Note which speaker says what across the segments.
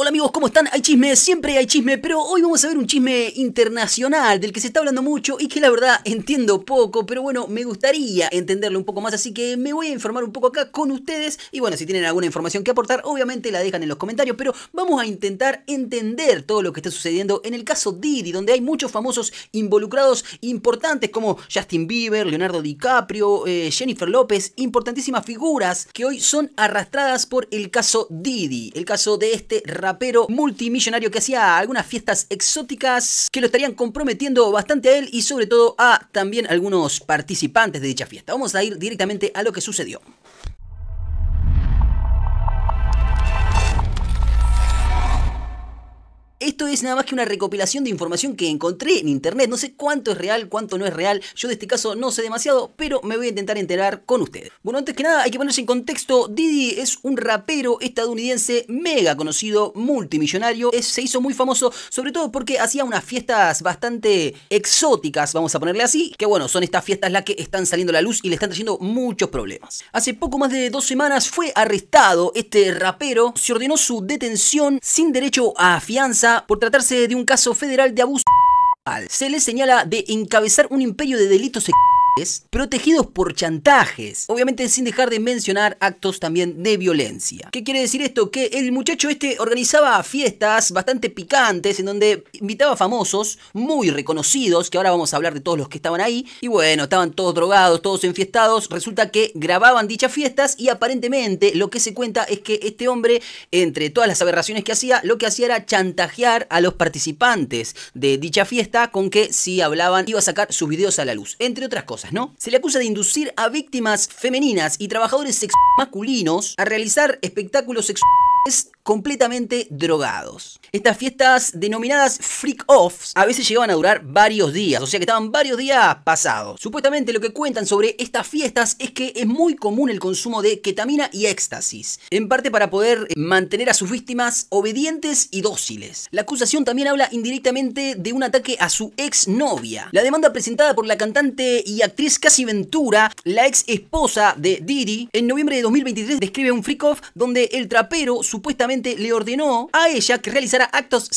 Speaker 1: Hola amigos, ¿cómo están? Hay chisme, siempre hay chisme, pero hoy vamos a ver un chisme internacional del que se está hablando mucho y que la verdad entiendo poco, pero bueno, me gustaría entenderlo un poco más, así que me voy a informar un poco acá con ustedes y bueno, si tienen alguna información que aportar, obviamente la dejan en los comentarios, pero vamos a intentar entender todo lo que está sucediendo en el caso Didi, donde hay muchos famosos involucrados importantes como Justin Bieber, Leonardo DiCaprio, eh, Jennifer López, importantísimas figuras que hoy son arrastradas por el caso Didi, el caso de este pero multimillonario que hacía algunas fiestas exóticas que lo estarían comprometiendo bastante a él y sobre todo a también algunos participantes de dicha fiesta. Vamos a ir directamente a lo que sucedió. Esto es nada más que una recopilación de información que encontré en internet. No sé cuánto es real, cuánto no es real. Yo de este caso no sé demasiado, pero me voy a intentar enterar con ustedes. Bueno, antes que nada hay que ponerse en contexto. Didi es un rapero estadounidense mega conocido, multimillonario. se hizo muy famoso, sobre todo porque hacía unas fiestas bastante exóticas, vamos a ponerle así. Que bueno, son estas fiestas las que están saliendo a la luz y le están trayendo muchos problemas. Hace poco más de dos semanas fue arrestado este rapero. Se ordenó su detención sin derecho a fianza por tratarse de un caso federal de abuso. Se le señala de encabezar un imperio de delitos sexuales protegidos por chantajes, obviamente sin dejar de mencionar actos también de violencia. ¿Qué quiere decir esto? Que el muchacho este organizaba fiestas bastante picantes en donde invitaba famosos muy reconocidos, que ahora vamos a hablar de todos los que estaban ahí, y bueno, estaban todos drogados, todos enfiestados, resulta que grababan dichas fiestas y aparentemente lo que se cuenta es que este hombre, entre todas las aberraciones que hacía, lo que hacía era chantajear a los participantes de dicha fiesta con que si hablaban iba a sacar sus videos a la luz, entre otras cosas. ¿no? Se le acusa de inducir a víctimas femeninas y trabajadores sexuales masculinos a realizar espectáculos sexuales completamente drogados. Estas fiestas denominadas freak offs a veces llegaban a durar varios días, o sea que estaban varios días pasados. Supuestamente lo que cuentan sobre estas fiestas es que es muy común el consumo de ketamina y éxtasis, en parte para poder mantener a sus víctimas obedientes y dóciles. La acusación también habla indirectamente de un ataque a su exnovia. La demanda presentada por la cantante y actriz Casi Ventura, la ex esposa de Didi, en noviembre de 2023 describe un freak off donde el trapero su supuestamente le ordenó a ella que realizara actos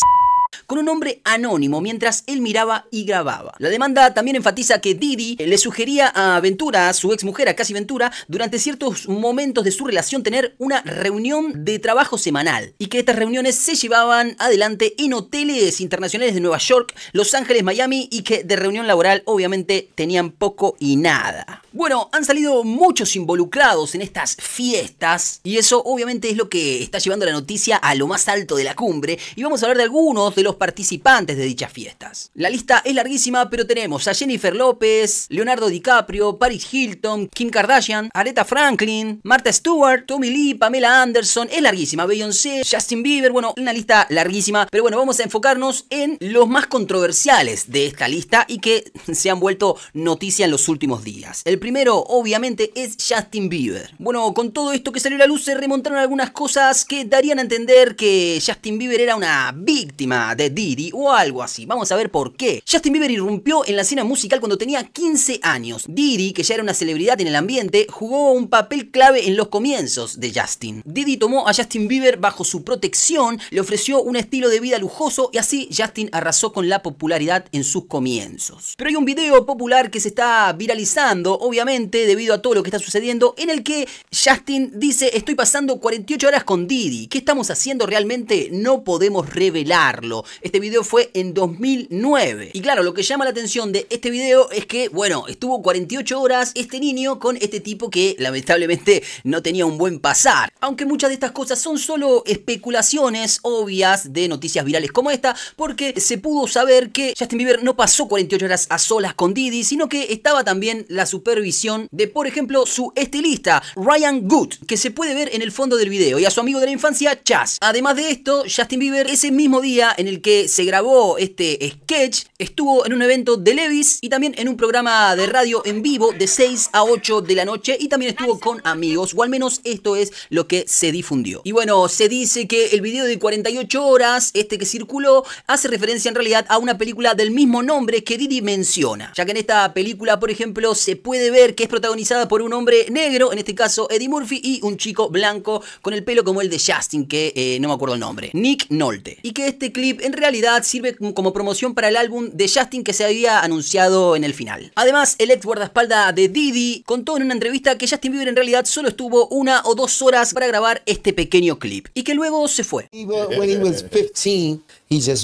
Speaker 1: con un hombre anónimo mientras él miraba y grababa. La demanda también enfatiza que Didi le sugería a Ventura, a su ex a Casi Ventura, durante ciertos momentos de su relación tener una reunión de trabajo semanal y que estas reuniones se llevaban adelante en hoteles internacionales de Nueva York, Los Ángeles, Miami y que de reunión laboral obviamente tenían poco y nada. Bueno, han salido muchos involucrados en estas fiestas y eso obviamente es lo que está llevando la noticia a lo más alto de la cumbre y vamos a hablar de algunos de los participantes de dichas fiestas. La lista es larguísima, pero tenemos a Jennifer López, Leonardo DiCaprio, Paris Hilton, Kim Kardashian, Aretha Franklin, Martha Stewart, Tommy Lee, Pamela Anderson, es larguísima, Beyoncé, Justin Bieber, bueno, una lista larguísima, pero bueno, vamos a enfocarnos en los más controversiales de esta lista y que se han vuelto noticia en los últimos días primero, obviamente, es Justin Bieber. Bueno, con todo esto que salió a la luz se remontaron algunas cosas que darían a entender que Justin Bieber era una víctima de Diddy o algo así. Vamos a ver por qué. Justin Bieber irrumpió en la escena musical cuando tenía 15 años. Diddy, que ya era una celebridad en el ambiente, jugó un papel clave en los comienzos de Justin. Diddy tomó a Justin Bieber bajo su protección, le ofreció un estilo de vida lujoso y así Justin arrasó con la popularidad en sus comienzos. Pero hay un video popular que se está viralizando, obviamente, debido a todo lo que está sucediendo, en el que Justin dice, estoy pasando 48 horas con Didi, ¿qué estamos haciendo realmente? No podemos revelarlo. Este video fue en 2009. Y claro, lo que llama la atención de este video es que, bueno, estuvo 48 horas este niño con este tipo que lamentablemente no tenía un buen pasar. Aunque muchas de estas cosas son solo especulaciones obvias de noticias virales como esta, porque se pudo saber que Justin Bieber no pasó 48 horas a solas con Didi, sino que estaba también la super visión de, por ejemplo, su estilista, Ryan Good, que se puede ver en el fondo del video, y a su amigo de la infancia, Chaz. Además de esto, Justin Bieber, ese mismo día en el que se grabó este sketch, estuvo en un evento de Levis y también en un programa de radio en vivo de 6 a 8 de la noche y también estuvo con amigos, o al menos esto es lo que se difundió. Y bueno, se dice que el video de 48 horas, este que circuló, hace referencia en realidad a una película del mismo nombre que Didi menciona, ya que en esta película, por ejemplo, se puede ver que es protagonizada por un hombre negro, en este caso Eddie Murphy, y un chico blanco con el pelo como el de Justin, que eh, no me acuerdo el nombre, Nick Nolte. Y que este clip en realidad sirve como promoción para el álbum de Justin que se había anunciado en el final. Además, el ex guardaespalda de Didi contó en una entrevista que Justin Bieber en realidad solo estuvo una o dos horas para grabar este pequeño clip y que luego se fue. Cuando 15,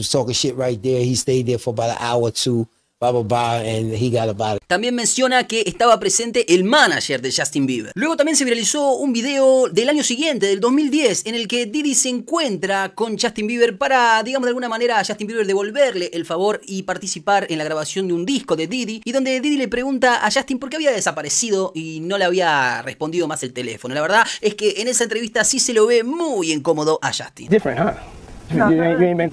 Speaker 1: también menciona que estaba presente el manager de Justin Bieber. Luego también se viralizó un video del año siguiente, del 2010, en el que Didi se encuentra con Justin Bieber para, digamos de alguna manera, a Justin Bieber devolverle el favor y participar en la grabación de un disco de Didi, y donde Diddy le pregunta a Justin por qué había desaparecido y no le había respondido más el teléfono. La verdad es que en esa entrevista sí se lo ve muy incómodo a Justin. me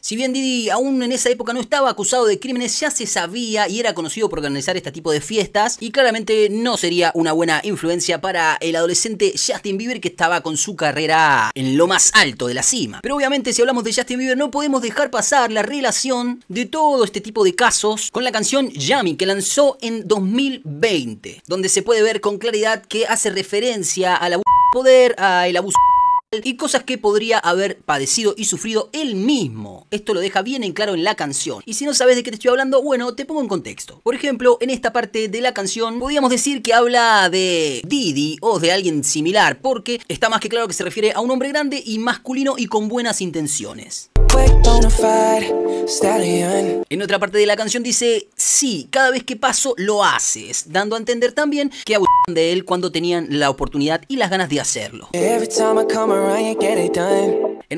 Speaker 1: si bien Didi aún en esa época no estaba acusado de crímenes, ya se sabía y era conocido por organizar este tipo de fiestas y claramente no sería una buena influencia para el adolescente Justin Bieber que estaba con su carrera en lo más alto de la cima. Pero obviamente si hablamos de Justin Bieber no podemos dejar pasar la relación de todo este tipo de casos con la canción Yummy que lanzó en 2020, donde se puede ver con claridad que hace referencia al abuso de poder, al abuso y cosas que podría haber padecido y sufrido él mismo. Esto lo deja bien en claro en la canción. Y si no sabes de qué te estoy hablando, bueno, te pongo en contexto. Por ejemplo, en esta parte de la canción podríamos decir que habla de Didi o de alguien similar, porque está más que claro que se refiere a un hombre grande y masculino y con buenas intenciones. En otra parte de la canción dice, sí, cada vez que paso lo haces, dando a entender también que abusaron de él cuando tenían la oportunidad y las ganas de hacerlo. En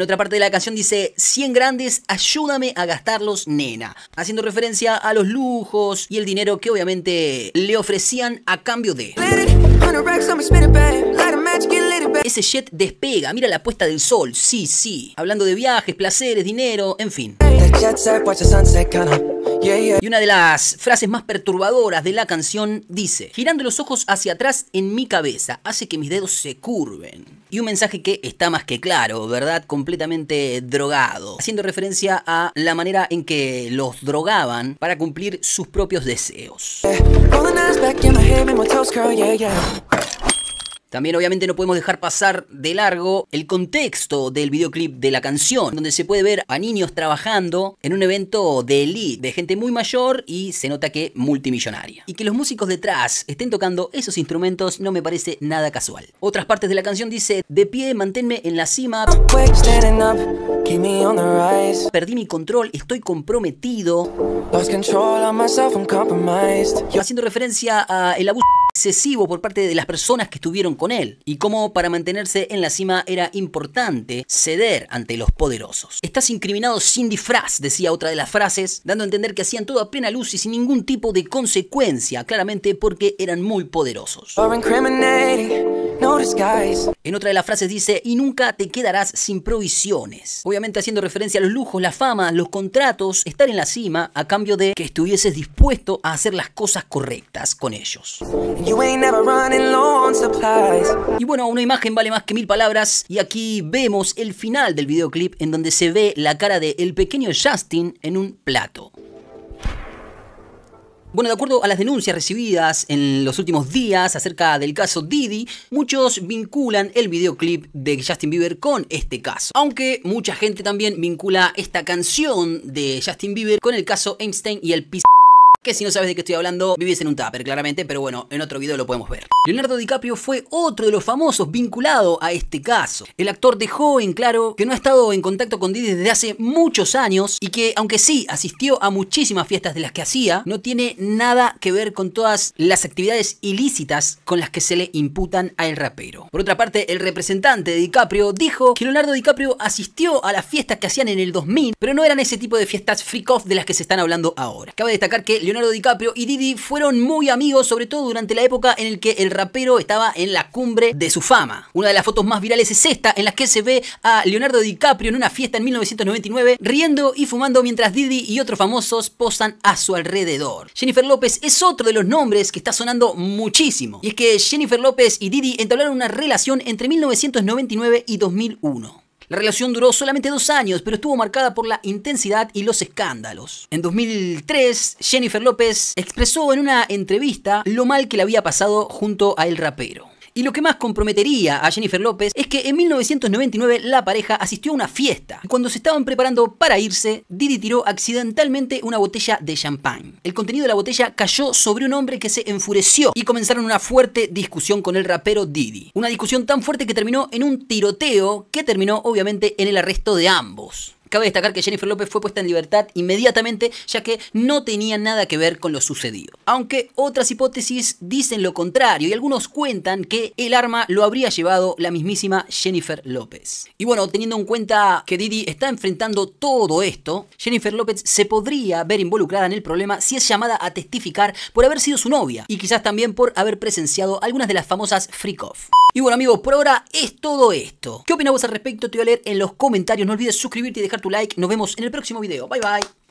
Speaker 1: otra parte de la canción dice, 100 grandes, ayúdame a gastarlos, nena. Haciendo referencia a los lujos y el dinero que obviamente le ofrecían a cambio de... Ese jet despega, mira la puesta del sol, sí, sí. Hablando de viajes, placeres, dinero, en fin. Y una de las frases más perturbadoras de la canción dice, girando los ojos hacia atrás en mi cabeza, hace que mis dedos se curven. Y un mensaje que está más que claro, ¿verdad? Completamente drogado. Haciendo referencia a la manera en que los drogaban para cumplir sus propios deseos. También obviamente no podemos dejar pasar de largo el contexto del videoclip de la canción, donde se puede ver a niños trabajando en un evento de elite, de gente muy mayor y se nota que multimillonaria. Y que los músicos detrás estén tocando esos instrumentos no me parece nada casual. Otras partes de la canción dice, de pie manténme en la cima, perdí mi control, estoy comprometido, haciendo referencia a el abuso excesivo por parte de las personas que estuvieron con él y como para mantenerse en la cima era importante ceder ante los poderosos. Estás incriminado sin disfraz, decía otra de las frases, dando a entender que hacían todo a plena luz y sin ningún tipo de consecuencia, claramente porque eran muy poderosos. En otra de las frases dice, y nunca te quedarás sin provisiones. Obviamente haciendo referencia a los lujos, la fama, los contratos, estar en la cima a cambio de que estuvieses dispuesto a hacer las cosas correctas con ellos. Y bueno, una imagen vale más que mil palabras y aquí vemos el final del videoclip en donde se ve la cara de el pequeño Justin en un plato. Bueno, de acuerdo a las denuncias recibidas en los últimos días acerca del caso Didi, muchos vinculan el videoclip de Justin Bieber con este caso. Aunque mucha gente también vincula esta canción de Justin Bieber con el caso Einstein y el P que si no sabes de qué estoy hablando, vives en un tupper, claramente, pero bueno, en otro video lo podemos ver. Leonardo DiCaprio fue otro de los famosos vinculado a este caso. El actor dejó en claro que no ha estado en contacto con Didi desde hace muchos años y que, aunque sí asistió a muchísimas fiestas de las que hacía, no tiene nada que ver con todas las actividades ilícitas con las que se le imputan al rapero. Por otra parte, el representante de DiCaprio dijo que Leonardo DiCaprio asistió a las fiestas que hacían en el 2000, pero no eran ese tipo de fiestas freak off de las que se están hablando ahora. Cabe destacar que Leonardo Leonardo DiCaprio y Didi fueron muy amigos, sobre todo durante la época en el que el rapero estaba en la cumbre de su fama. Una de las fotos más virales es esta, en la que se ve a Leonardo DiCaprio en una fiesta en 1999, riendo y fumando mientras Didi y otros famosos posan a su alrededor. Jennifer López es otro de los nombres que está sonando muchísimo. Y es que Jennifer López y Didi entablaron una relación entre 1999 y 2001. La relación duró solamente dos años, pero estuvo marcada por la intensidad y los escándalos. En 2003, Jennifer López expresó en una entrevista lo mal que le había pasado junto a el rapero. Y lo que más comprometería a Jennifer López es que en 1999 la pareja asistió a una fiesta. Cuando se estaban preparando para irse, Didi tiró accidentalmente una botella de champán. El contenido de la botella cayó sobre un hombre que se enfureció y comenzaron una fuerte discusión con el rapero Didi. Una discusión tan fuerte que terminó en un tiroteo que terminó obviamente en el arresto de ambos. Cabe destacar que Jennifer López fue puesta en libertad inmediatamente, ya que no tenía nada que ver con lo sucedido. Aunque otras hipótesis dicen lo contrario y algunos cuentan que el arma lo habría llevado la mismísima Jennifer López. Y bueno, teniendo en cuenta que Didi está enfrentando todo esto, Jennifer López se podría ver involucrada en el problema si es llamada a testificar por haber sido su novia y quizás también por haber presenciado algunas de las famosas freak-off. Y bueno amigos, por ahora es todo esto. ¿Qué opinás vos al respecto? Te voy a leer en los comentarios. No olvides suscribirte y dejarte tu like. Nos vemos en el próximo video. Bye bye.